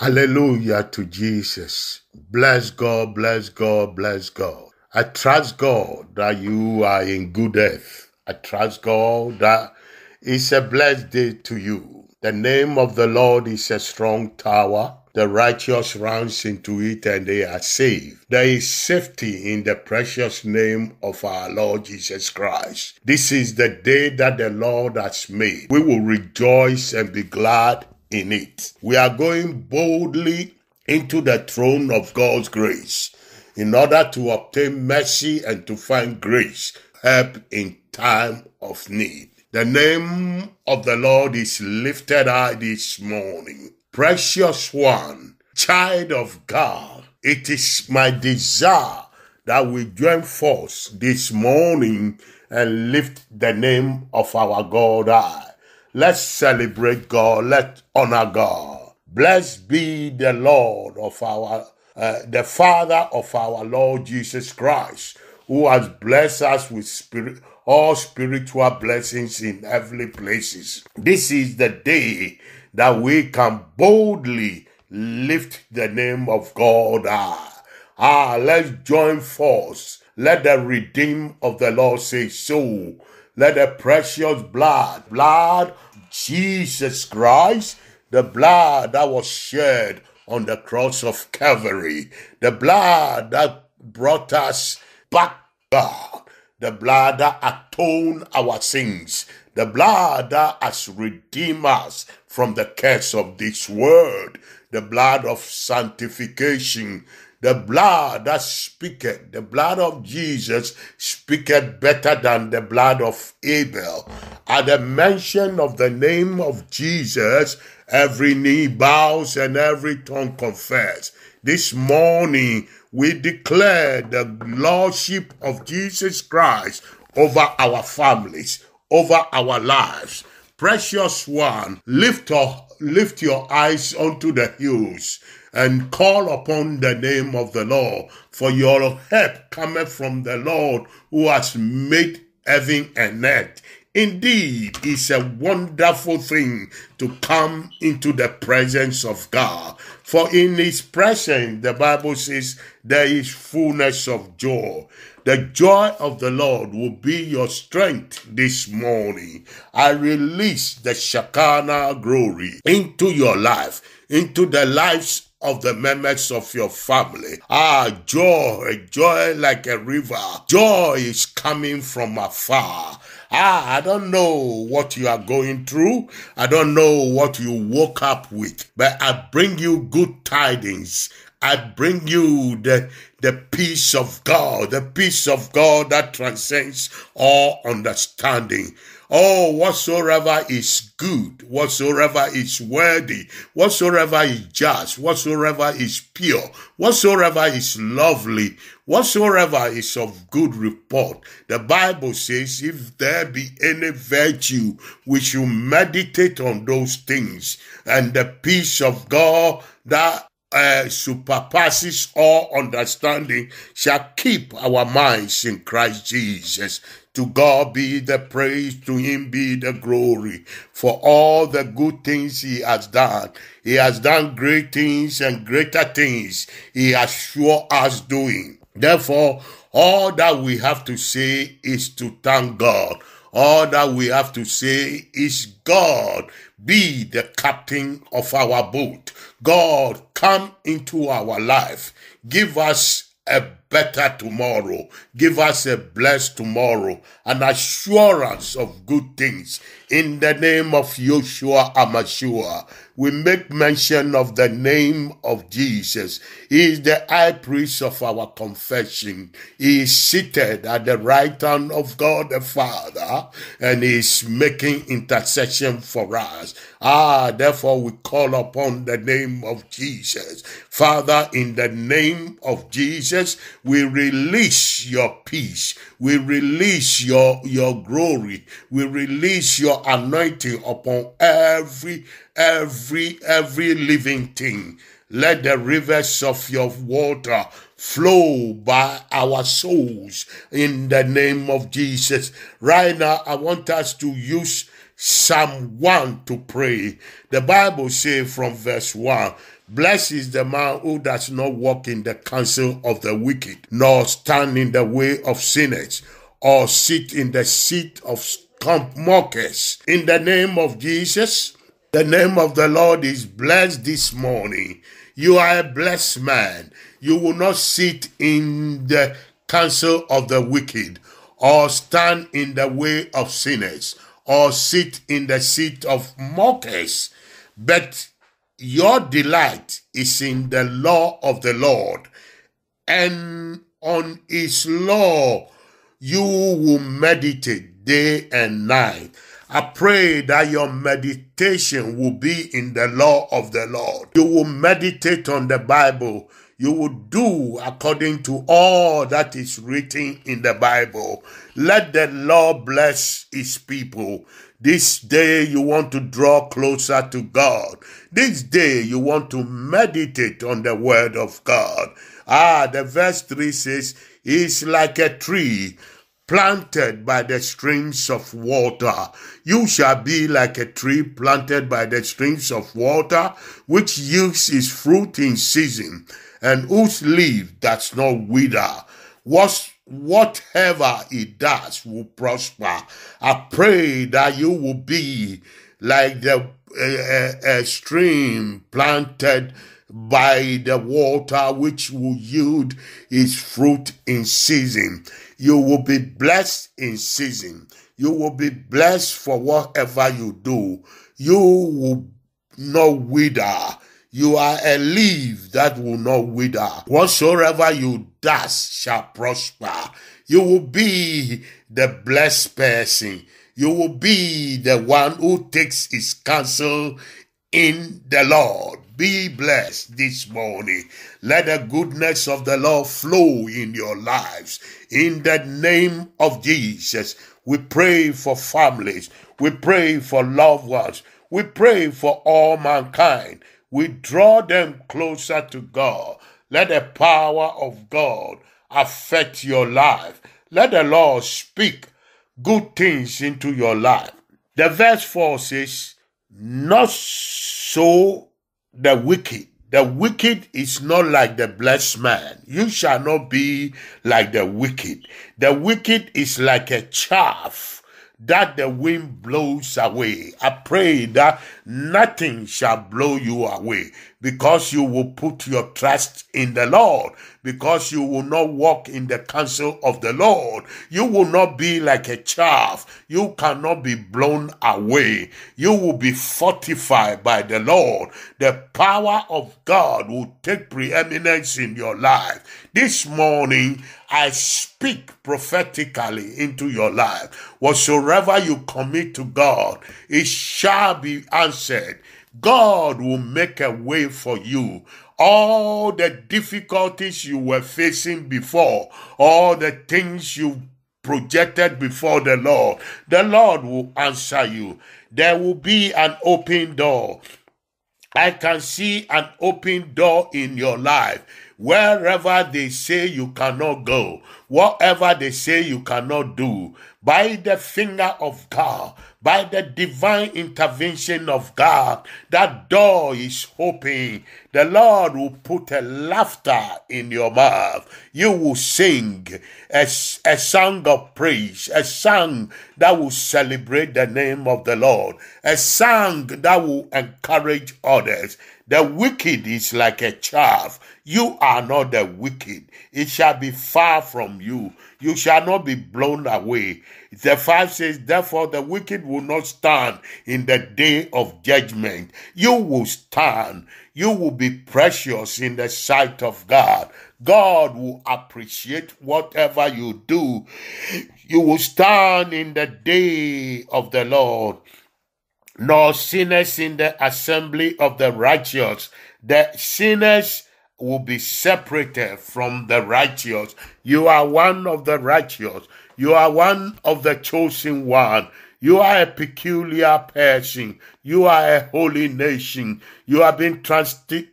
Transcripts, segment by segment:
Hallelujah to Jesus. Bless God, bless God, bless God. I trust God that you are in good health. I trust God that it's a blessed day to you. The name of the Lord is a strong tower. The righteous runs into it and they are saved. There is safety in the precious name of our Lord Jesus Christ. This is the day that the Lord has made. We will rejoice and be glad in it. We are going boldly into the throne of God's grace in order to obtain mercy and to find grace, help in time of need. The name of the Lord is lifted high this morning. Precious one, child of God, it is my desire that we join force this morning and lift the name of our God high. Let's celebrate God. Let's honor God. Blessed be the Lord of our, uh, the Father of our Lord Jesus Christ, who has blessed us with spirit, all spiritual blessings in heavenly places. This is the day that we can boldly lift the name of God. Ah, ah let's join force. Let the redeemed of the Lord say so let the precious blood, blood Jesus Christ, the blood that was shed on the cross of Calvary, the blood that brought us back God, the blood that atoned our sins, the blood that has redeemed us from the curse of this world, the blood of sanctification, the blood that speaketh, the blood of Jesus speaketh better than the blood of Abel. At the mention of the name of Jesus, every knee bows and every tongue confesses. This morning, we declare the lordship of Jesus Christ over our families, over our lives. Precious one, lift, up, lift your eyes unto the hills and call upon the name of the Lord, for your help cometh from the Lord who has made heaven and earth. Indeed, it's a wonderful thing to come into the presence of God. For in His presence, the Bible says, there is fullness of joy. The joy of the Lord will be your strength this morning. I release the Shekinah glory into your life, into the lives of the members of your family. Ah, joy, joy like a river. Joy is coming from afar. Ah, I don't know what you are going through. I don't know what you woke up with, but I bring you good tidings. I bring you the, the peace of God, the peace of God that transcends all understanding. Oh, whatsoever is good, whatsoever is worthy, whatsoever is just, whatsoever is pure, whatsoever is lovely, whatsoever is of good report. The Bible says, if there be any virtue, we should meditate on those things, and the peace of God that uh, superpasses all understanding shall keep our minds in Christ Jesus. To God be the praise, to him be the glory for all the good things he has done. He has done great things and greater things he has sure us doing. Therefore, all that we have to say is to thank God. All that we have to say is God be the captain of our boat. God, come into our life. Give us a better tomorrow. Give us a blessed tomorrow, an assurance of good things. In the name of Yeshua Amashua, we make mention of the name of Jesus. He is the high priest of our confession. He is seated at the right hand of God the Father, and he is making intercession for us. Ah, therefore we call upon the name of Jesus. Father, in the name of Jesus, we release your peace. We release your, your glory. We release your anointing upon every, every, every living thing. Let the rivers of your water flow by our souls in the name of Jesus. Right now, I want us to use Psalm 1 to pray. The Bible says from verse 1 Blessed is the man who does not walk in the counsel of the wicked, nor stand in the way of sinners, or sit in the seat of mockers. In the name of Jesus, the name of the Lord is blessed this morning. You are a blessed man. You will not sit in the counsel of the wicked, or stand in the way of sinners, or sit in the seat of mockers, but your delight is in the law of the Lord, and on his law you will meditate day and night. I pray that your meditation will be in the law of the Lord. You will meditate on the Bible. You will do according to all that is written in the Bible. Let the Lord bless his people. This day you want to draw closer to God. This day you want to meditate on the word of God. Ah, the verse 3 says, It's like a tree planted by the streams of water. You shall be like a tree planted by the streams of water, which yields its fruit in season, and whose leaf does not wither. What's whatever he does will prosper. I pray that you will be like the uh, uh, stream planted by the water which will yield its fruit in season. You will be blessed in season. You will be blessed for whatever you do. You will not wither you are a leaf that will not wither. Whatsoever you dust shall prosper. You will be the blessed person. You will be the one who takes his counsel in the Lord. Be blessed this morning. Let the goodness of the Lord flow in your lives. In the name of Jesus, we pray for families. We pray for loved ones. We pray for all mankind we draw them closer to God. Let the power of God affect your life. Let the Lord speak good things into your life. The verse 4 says, Not so the wicked. The wicked is not like the blessed man. You shall not be like the wicked. The wicked is like a chaff that the wind blows away. I pray that nothing shall blow you away because you will put your trust in the Lord, because you will not walk in the counsel of the Lord. You will not be like a chaff. You cannot be blown away. You will be fortified by the Lord. The power of God will take preeminence in your life. This morning, I speak prophetically into your life. Whatsoever you commit to God, it shall be answered answered. God will make a way for you. All the difficulties you were facing before, all the things you projected before the Lord, the Lord will answer you. There will be an open door. I can see an open door in your life. Wherever they say you cannot go, whatever they say you cannot do, by the finger of God, by the divine intervention of God, that door is open. The Lord will put a laughter in your mouth. You will sing a, a song of praise, a song that will celebrate the name of the Lord, a song that will encourage others. The wicked is like a chaff. You are not the wicked. It shall be far from you. You shall not be blown away. The 5 says, Therefore, the wicked will not stand in the day of judgment. You will stand. You will be precious in the sight of God. God will appreciate whatever you do. You will stand in the day of the Lord. Nor sinners in the assembly of the righteous. The sinners will be separated from the righteous. You are one of the righteous. You are one of the chosen one. You are a peculiar person. You are a holy nation. You have been translated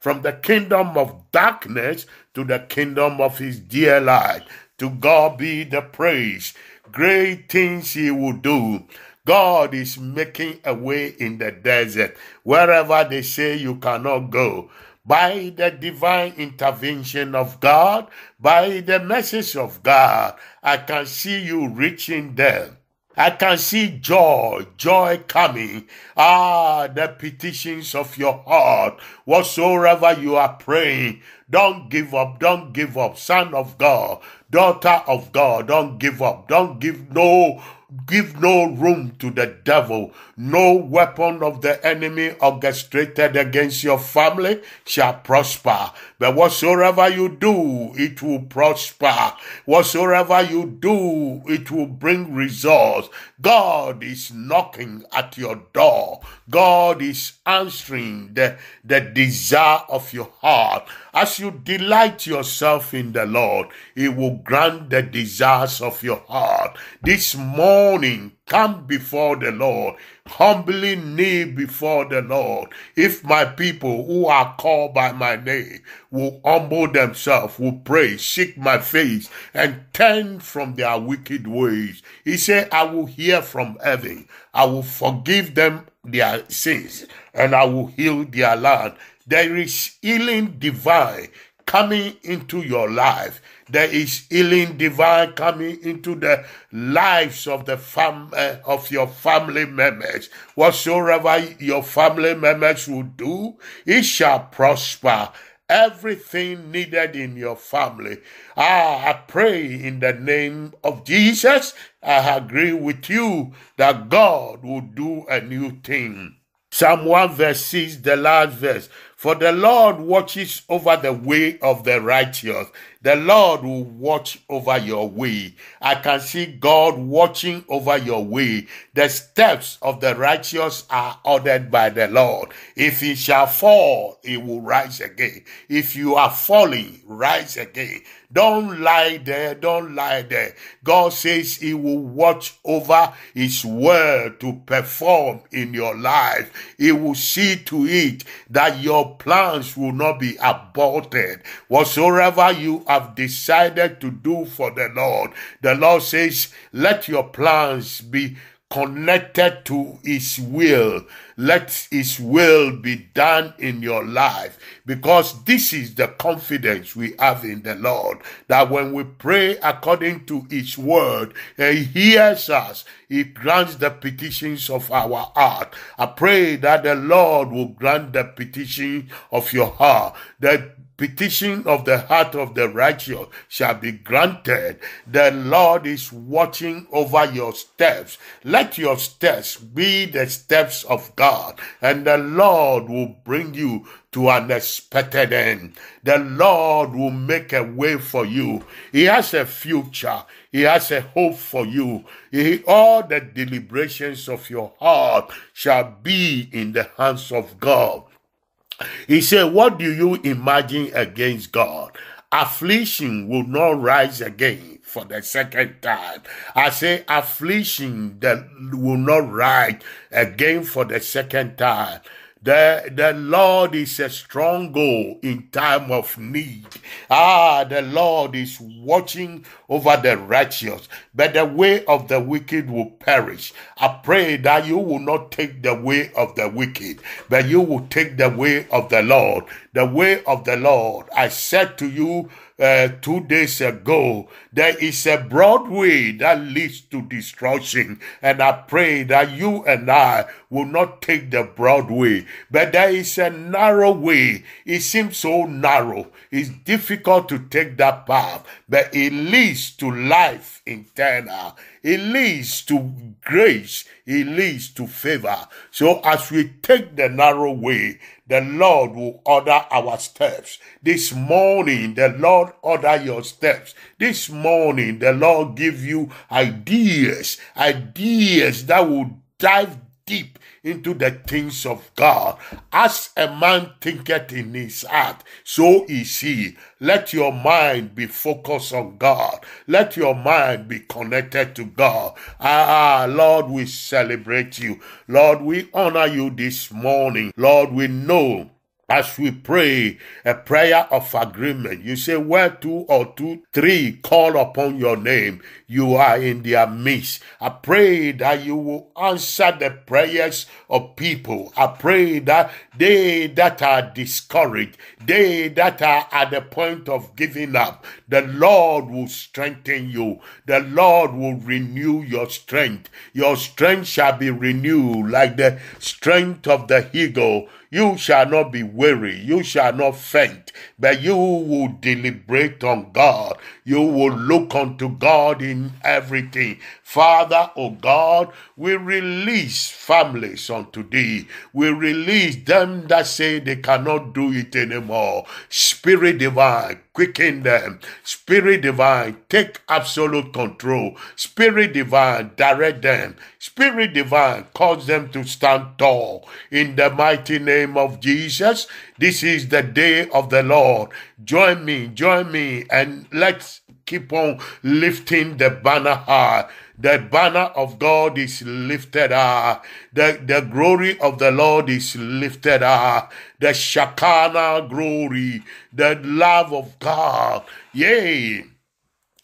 from the kingdom of darkness to the kingdom of his dear light. To God be the praise. Great things he will do God is making a way in the desert, wherever they say you cannot go. By the divine intervention of God, by the message of God, I can see you reaching there. I can see joy, joy coming. Ah, the petitions of your heart, whatsoever you are praying, don't give up, don't give up, son of God, daughter of God, don't give up, don't give no Give no room to the devil. No weapon of the enemy orchestrated against your family shall prosper. But whatsoever you do, it will prosper. Whatsoever you do, it will bring results. God is knocking at your door. God is answering the, the desire of your heart. As you delight yourself in the Lord, He will grant the desires of your heart. This morning, morning, come before the Lord, humbly kneel before the Lord. If my people who are called by my name will humble themselves, will pray, seek my face, and turn from their wicked ways, he said, I will hear from heaven, I will forgive them their sins, and I will heal their land. There is healing divine coming into your life. There is healing divine coming into the lives of the fam uh, of your family members. Whatsoever your family members will do, it shall prosper. Everything needed in your family. Ah, I pray in the name of Jesus. I agree with you that God will do a new thing. Psalm 1 verse 6, the last verse. For the Lord watches over the way of the righteous. The Lord will watch over your way. I can see God watching over your way. The steps of the righteous are ordered by the Lord. If he shall fall, he will rise again. If you are falling, rise again. Don't lie there. Don't lie there. God says He will watch over His word to perform in your life. He will see to it that your plans will not be aborted. Whatsoever you have decided to do for the Lord, the Lord says, let your plans be connected to His will. Let His will be done in your life because this is the confidence we have in the Lord that when we pray according to His word, He hears us. He grants the petitions of our heart. I pray that the Lord will grant the petition of your heart. That petition of the heart of the righteous shall be granted. The Lord is watching over your steps. Let your steps be the steps of God, and the Lord will bring you to an expected end. The Lord will make a way for you. He has a future. He has a hope for you. He, all the deliberations of your heart shall be in the hands of God. He said, What do you imagine against God? Affliction will not rise again for the second time. I say affliction that will not rise again for the second time. The, the Lord is a stronghold in time of need. Ah, the Lord is watching over the righteous, but the way of the wicked will perish. I pray that you will not take the way of the wicked, but you will take the way of the Lord the way of the Lord. I said to you uh, two days ago, there is a broad way that leads to destruction. And I pray that you and I will not take the broad way. But there is a narrow way. It seems so narrow. It's difficult to take that path, but it leads to life eternal. It leads to grace. It leads to favor. So as we take the narrow way, the Lord will order our steps. This morning, the Lord order your steps. This morning, the Lord give you ideas, ideas that will dive deep into the things of God. As a man thinketh in his heart, so is he. Let your mind be focused on God. Let your mind be connected to God. Ah, Lord, we celebrate you. Lord, we honor you this morning. Lord, we know as we pray a prayer of agreement. You say, Where two or two, three call upon your name, you are in their midst. I pray that you will answer the prayers of people. I pray that they that are discouraged, they that are at the point of giving up, the Lord will strengthen you. The Lord will renew your strength. Your strength shall be renewed like the strength of the eagle you shall not be weary, you shall not faint, but you will deliberate on God you will look unto God in everything. Father, O oh God, we release families unto thee. We release them that say they cannot do it anymore. Spirit divine, quicken them. Spirit divine, take absolute control. Spirit divine, direct them. Spirit divine, cause them to stand tall. In the mighty name of Jesus, this is the day of the Lord. Join me, join me, and let's keep on lifting the banner high. The banner of God is lifted up. The, the glory of the Lord is lifted up. The Shakana glory, the love of God. Yea,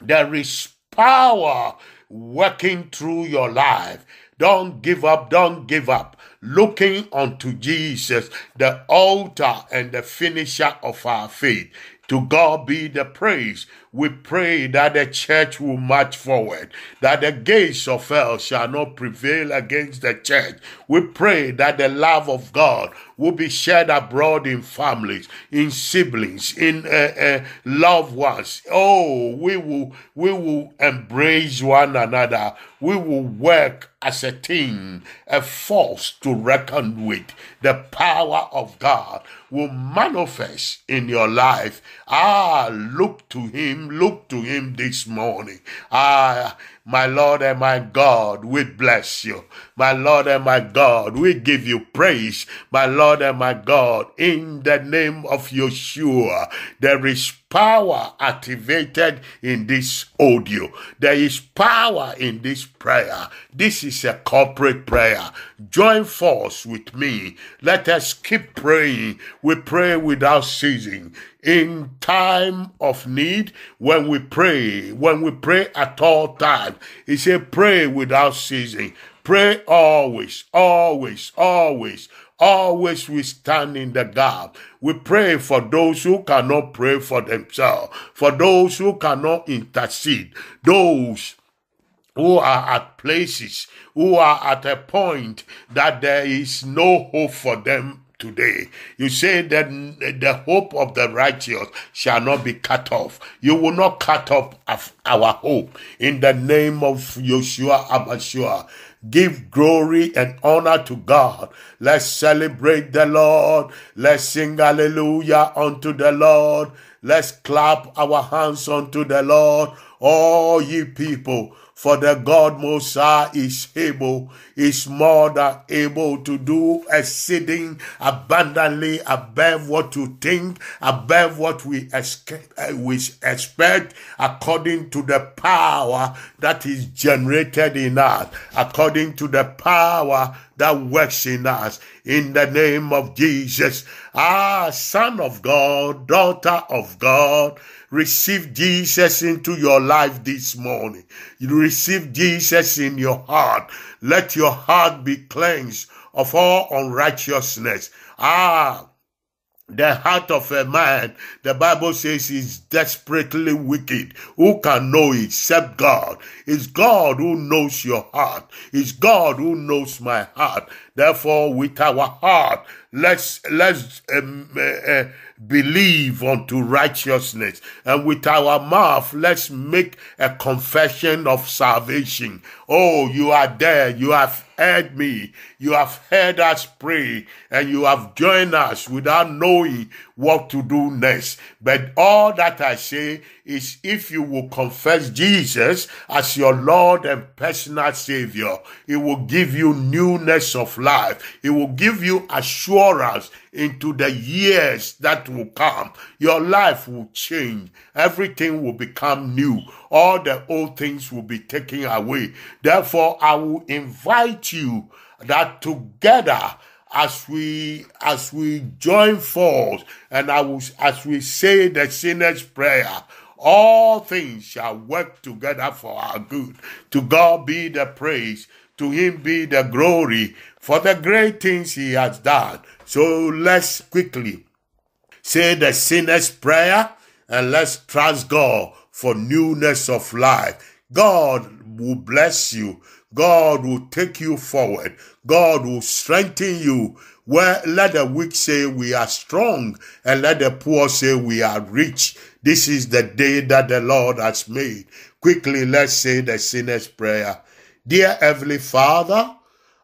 there is power working through your life. Don't give up, don't give up looking unto Jesus, the altar and the finisher of our faith. To God be the praise. We pray that the church will march forward, that the gates of hell shall not prevail against the church. We pray that the love of God will be shared abroad in families, in siblings, in uh, uh, loved ones. Oh, we will we will embrace one another. We will work as a team, a force to reckon with. The power of God will manifest in your life. Ah, look to Him. Look to Him this morning. Ah, my Lord and my God, we bless you. My Lord and my God, we give you praise. My Lord and my God, in the name of Yeshua, there is power activated in this audio. There is power in this prayer. This is a corporate prayer. Join force with me. Let us keep praying. We pray without ceasing. In time of need, when we pray, when we pray at all times, he said, pray without ceasing. Pray always, always, always Always we stand in the gap. We pray for those who cannot pray for themselves, for those who cannot intercede, those who are at places, who are at a point that there is no hope for them today. You say that the hope of the righteous shall not be cut off. You will not cut off our hope in the name of Joshua Abashua. Give glory and honor to God. Let's celebrate the Lord. Let's sing hallelujah unto the Lord. Let's clap our hands unto the Lord. All ye people, for the God Most High is able, is more than able to do exceeding abundantly above what you think, above what we, escape, uh, we expect, according to the power that is generated in us, according to the power that works in us. In the name of Jesus, ah, Son of God, daughter of God, receive Jesus into your life this morning. You receive Jesus in your heart. Let your heart be cleansed of all unrighteousness. Ah, the heart of a man, the Bible says, is desperately wicked. Who can know it except God? It's God who knows your heart. It's God who knows my heart. Therefore, with our heart, Let's let's um, uh, uh, believe unto righteousness, and with our mouth let's make a confession of salvation. Oh, you are there. You have heard me. You have heard us pray, and you have joined us without knowing what to do next. But all that I say is if you will confess Jesus as your Lord and personal Savior, He will give you newness of life. He will give you assurance into the years that will come. Your life will change. Everything will become new. All the old things will be taken away. Therefore, I will invite you that together as we as we join force and I will, as we say the sinner's prayer all things shall work together for our good. To God be the praise, to him be the glory for the great things he has done. So let's quickly say the sinner's prayer and let's trust God for newness of life. God will bless you. God will take you forward. God will strengthen you well, let the weak say we are strong and let the poor say we are rich. This is the day that the Lord has made. Quickly, let's say the sinner's prayer. Dear Heavenly Father,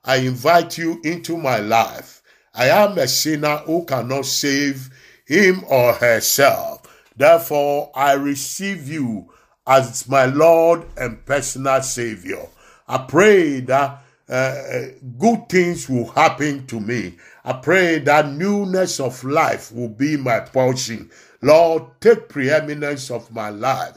I invite you into my life. I am a sinner who cannot save him or herself. Therefore, I receive you as my Lord and personal Savior. I pray that uh, uh good things will happen to me. I pray that newness of life will be my portion. Lord, take preeminence of my life.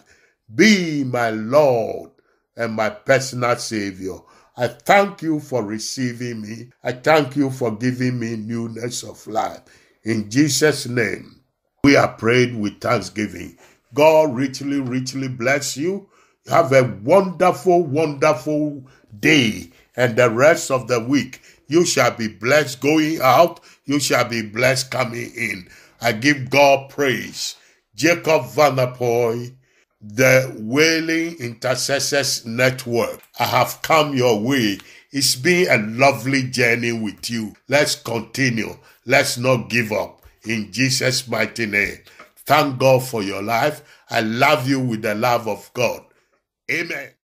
Be my Lord and my personal Savior. I thank you for receiving me. I thank you for giving me newness of life. In Jesus' name, we are prayed with thanksgiving. God richly, richly bless you. Have a wonderful, wonderful day and the rest of the week. You shall be blessed going out, you shall be blessed coming in. I give God praise. Jacob Vanderpoy, the Wailing Intercessors Network. I have come your way. It's been a lovely journey with you. Let's continue. Let's not give up. In Jesus' mighty name. Thank God for your life. I love you with the love of God. Amen.